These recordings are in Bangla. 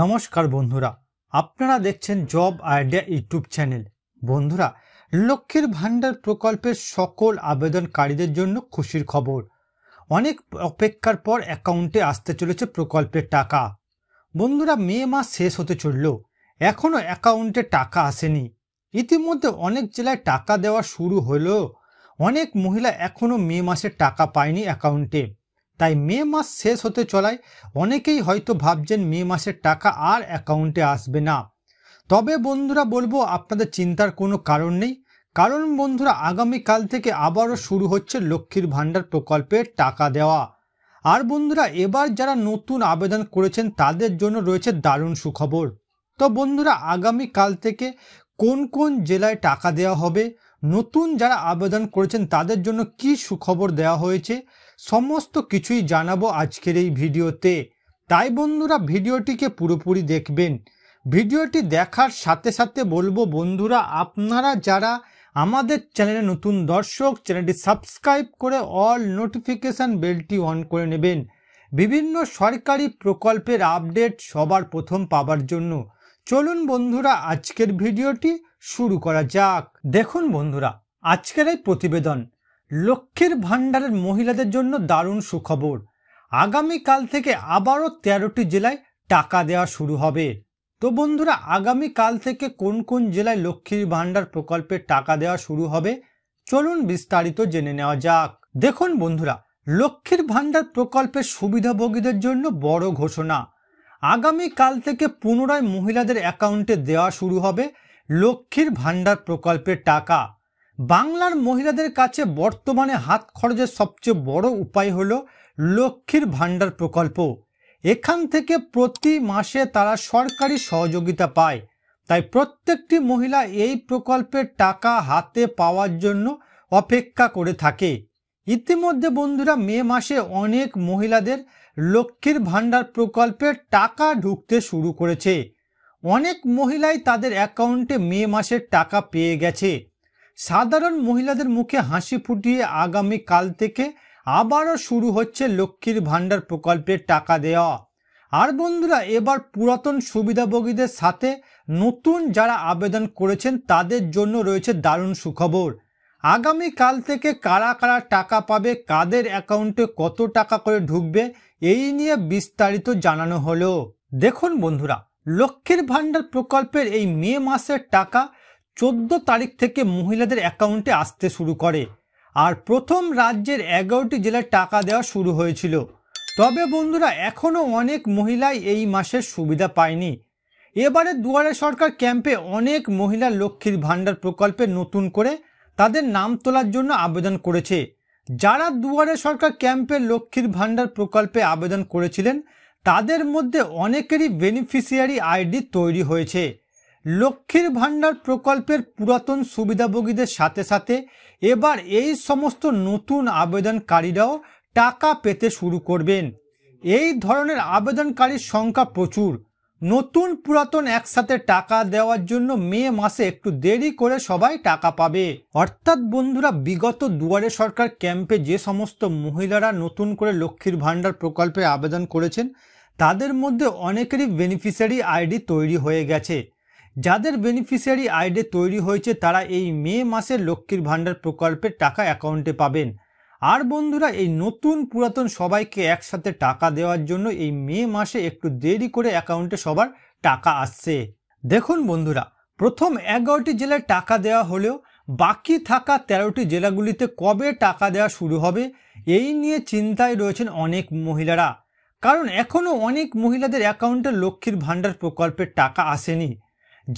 নমস্কার বন্ধুরা আপনারা দেখছেন জব আইডিয়া ইউটিউব চ্যানেল বন্ধুরা লক্ষ্মীর ভাণ্ডার প্রকল্পের সকল আবেদনকারীদের জন্য খুশির খবর অনেক অপেক্ষার পর অ্যাকাউন্টে আসতে চলেছে প্রকল্পের টাকা বন্ধুরা মে মাস শেষ হতে চলল এখনও অ্যাকাউন্টে টাকা আসেনি ইতিমধ্যে অনেক জেলায় টাকা দেওয়া শুরু হলো অনেক মহিলা এখনও মে মাসে টাকা পায়নি অ্যাকাউন্টে তাই মে মাস শেষ হতে চলায় অনেকেই হয়তো ভাবছেন মে মাসের টাকা আর অ্যাকাউন্টে আসবে না তবে বন্ধুরা বলবো আপনাদের চিন্তার কোনো কারণ নেই কারণ বন্ধুরা আগামীকাল থেকে আবারও শুরু হচ্ছে লক্ষ্মীর ভাণ্ডার প্রকল্পের টাকা দেওয়া আর বন্ধুরা এবার যারা নতুন আবেদন করেছেন তাদের জন্য রয়েছে দারুণ সুখবর তো বন্ধুরা আগামীকাল থেকে কোন কোন জেলায় টাকা দেওয়া হবে নতুন যারা আবেদন করেছেন তাদের জন্য কি সুখবর দেওয়া হয়েছে সমস্ত কিছুই জানাবো আজকের এই ভিডিওতে তাই বন্ধুরা ভিডিওটিকে পুরোপুরি দেখবেন ভিডিওটি দেখার সাথে সাথে বলবো বন্ধুরা আপনারা যারা আমাদের চ্যানেলে নতুন দর্শক চ্যানেলটি সাবস্ক্রাইব করে অল নোটিফিকেশান বেলটি অন করে নেবেন বিভিন্ন সরকারি প্রকল্পের আপডেট সবার প্রথম পাবার জন্য চলুন বন্ধুরা আজকের ভিডিওটি শুরু করা যাক দেখুন বন্ধুরা আজকের এই প্রতিবেদন লক্ষ্মীর ভাণ্ডারের মহিলাদের জন্য দারুণ সুখবর আগামীকাল থেকে আবারও তেরোটি জেলায় টাকা দেওয়া শুরু হবে তো বন্ধুরা আগামীকাল থেকে কোন কোন জেলায় লক্ষ্মীর ভাণ্ডার প্রকল্পে টাকা দেওয়া শুরু হবে চলুন বিস্তারিত জেনে নেওয়া যাক দেখুন বন্ধুরা লক্ষ্মীর ভাণ্ডার প্রকল্পের সুবিধাভোগীদের জন্য বড় ঘোষণা আগামীকাল থেকে পুনরায় মহিলাদের অ্যাকাউন্টে দেওয়া শুরু হবে লক্ষ্মীর ভাণ্ডার প্রকল্পের টাকা বাংলার মহিলাদের কাছে বর্তমানে হাত খরচের সবচেয়ে বড় উপায় হল লক্ষ্মীর ভাণ্ডার প্রকল্প এখান থেকে প্রতি মাসে তারা সরকারি সহযোগিতা পায় তাই প্রত্যেকটি মহিলা এই প্রকল্পের টাকা হাতে পাওয়ার জন্য অপেক্ষা করে থাকে ইতিমধ্যে বন্ধুরা মে মাসে অনেক মহিলাদের লক্ষ্মীর ভাণ্ডার প্রকল্পের টাকা ঢুকতে শুরু করেছে অনেক মহিলাই তাদের অ্যাকাউন্টে মে মাসের টাকা পেয়ে গেছে সাধারণ মহিলাদের মুখে হাসি ফুটিয়ে আগামী কাল থেকে আবারও শুরু হচ্ছে লক্ষ্মীর ভাণ্ডার প্রকল্পের টাকা দেওয়া আর বন্ধুরা এবার পুরাতন সুবিধাভোগীদের সাথে নতুন যারা আবেদন করেছেন তাদের জন্য রয়েছে দারুণ সুখবর আগামী কাল থেকে কারা কারা টাকা পাবে কাদের অ্যাকাউন্টে কত টাকা করে ঢুকবে এই নিয়ে বিস্তারিত জানানো হলো দেখুন বন্ধুরা লক্ষ্মীর ভাণ্ডার প্রকল্পের এই মে মাসের টাকা চোদ্দ তারিখ থেকে মহিলাদের অ্যাকাউন্টে আসতে শুরু করে আর প্রথম রাজ্যের এগারোটি জেলার টাকা দেওয়া শুরু হয়েছিল তবে বন্ধুরা এখনও অনেক মহিলাই এই মাসের সুবিধা পায়নি এবারে দুয়ারে সরকার ক্যাম্পে অনেক মহিলা লক্ষ্মীর ভাণ্ডার প্রকল্পে নতুন করে তাদের নাম তোলার জন্য আবেদন করেছে যারা দুয়ারে সরকার ক্যাম্পে লক্ষ্মীর ভাণ্ডার প্রকল্পে আবেদন করেছিলেন তাদের মধ্যে অনেকেরই বেনিফিশিয়ারি আইডি তৈরি হয়েছে লক্ষ্মীর ভাণ্ডার প্রকল্পের পুরাতন সুবিধাভোগীদের সাথে সাথে এবার এই সমস্ত নতুন আবেদনকারীরাও টাকা পেতে শুরু করবেন এই ধরনের আবেদনকারীর সংখ্যা প্রচুর নতুন পুরাতন একসাথে টাকা দেওয়ার জন্য মে মাসে একটু দেরি করে সবাই টাকা পাবে অর্থাৎ বন্ধুরা বিগত দুয়ারে সরকার ক্যাম্পে যে সমস্ত মহিলারা নতুন করে লক্ষ্মীর ভাণ্ডার প্রকল্পে আবেদন করেছেন তাদের মধ্যে অনেকেরই বেনিফিশিয়ারি আইডি তৈরি হয়ে গেছে যাদের বেনিফিশিয়ারি আইডে তৈরি হয়েছে তারা এই মে মাসের লক্ষ্মীর ভাণ্ডার প্রকল্পের টাকা অ্যাকাউন্টে পাবেন আর বন্ধুরা এই নতুন পুরাতন সবাইকে একসাথে টাকা দেওয়ার জন্য এই মে মাসে একটু দেরি করে অ্যাকাউন্টে সবার টাকা আসছে দেখুন বন্ধুরা প্রথম এগারোটি জেলায় টাকা দেওয়া হলেও বাকি থাকা তেরোটি জেলাগুলিতে কবে টাকা দেওয়া শুরু হবে এই নিয়ে চিন্তায় রয়েছেন অনেক মহিলারা কারণ এখনও অনেক মহিলাদের অ্যাকাউন্টে লক্ষ্মীর ভাণ্ডার প্রকল্পের টাকা আসেনি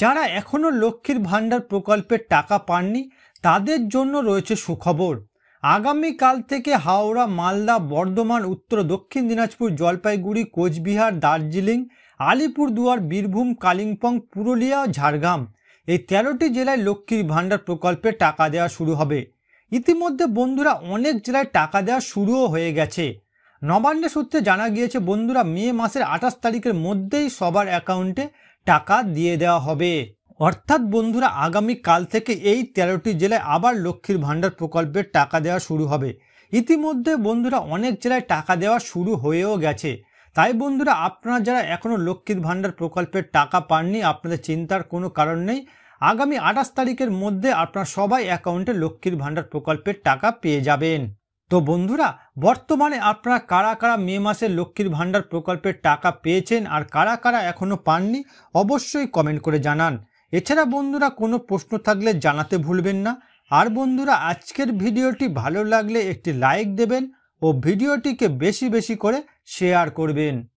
যারা এখনও লক্ষ্মীর ভাণ্ডার প্রকল্পের টাকা পাননি তাদের জন্য রয়েছে সুখবর আগামীকাল থেকে হাওড়া মালদা বর্ধমান উত্তর দক্ষিণ দিনাজপুর জলপাইগুড়ি কোচবিহার দার্জিলিং আলিপুরদুয়ার বীরভূম কালিম্পং পুরুলিয়া ঝাড়গ্রাম এই তেরোটি জেলায় লক্ষ্মীর ভাণ্ডার প্রকল্পে টাকা দেওয়া শুরু হবে ইতিমধ্যে বন্ধুরা অনেক জেলায় টাকা দেওয়া শুরুও হয়ে গেছে নবান্ন সূত্রে জানা গিয়েছে বন্ধুরা মে মাসের আঠাশ তারিখের মধ্যেই সবার অ্যাকাউন্টে টাকা দিয়ে দেওয়া হবে অর্থাৎ বন্ধুরা আগামী কাল থেকে এই তেরোটি জেলায় আবার লক্ষ্মীর ভাণ্ডার প্রকল্পের টাকা দেওয়া শুরু হবে ইতিমধ্যে বন্ধুরা অনেক জেলায় টাকা দেওয়া শুরু হয়েও গেছে তাই বন্ধুরা আপনারা যারা এখনও লক্ষ্মীর ভাণ্ডার প্রকল্পের টাকা পাননি আপনাদের চিন্তার কোনো কারণ নেই আগামী আঠাশ তারিখের মধ্যে আপনারা সবাই অ্যাকাউন্টে লক্ষ্মীর ভাণ্ডার প্রকল্পের টাকা পেয়ে যাবেন তো বন্ধুরা বর্তমানে আপনারা কারা কারা মে মাসে লক্ষ্মীর ভাণ্ডার প্রকল্পের টাকা পেয়েছেন আর কারা কারা এখনও পাননি অবশ্যই কমেন্ট করে জানান এছাড়া বন্ধুরা কোনো প্রশ্ন থাকলে জানাতে ভুলবেন না আর বন্ধুরা আজকের ভিডিওটি ভালো লাগলে একটি লাইক দেবেন ও ভিডিওটিকে বেশি বেশি করে শেয়ার করবেন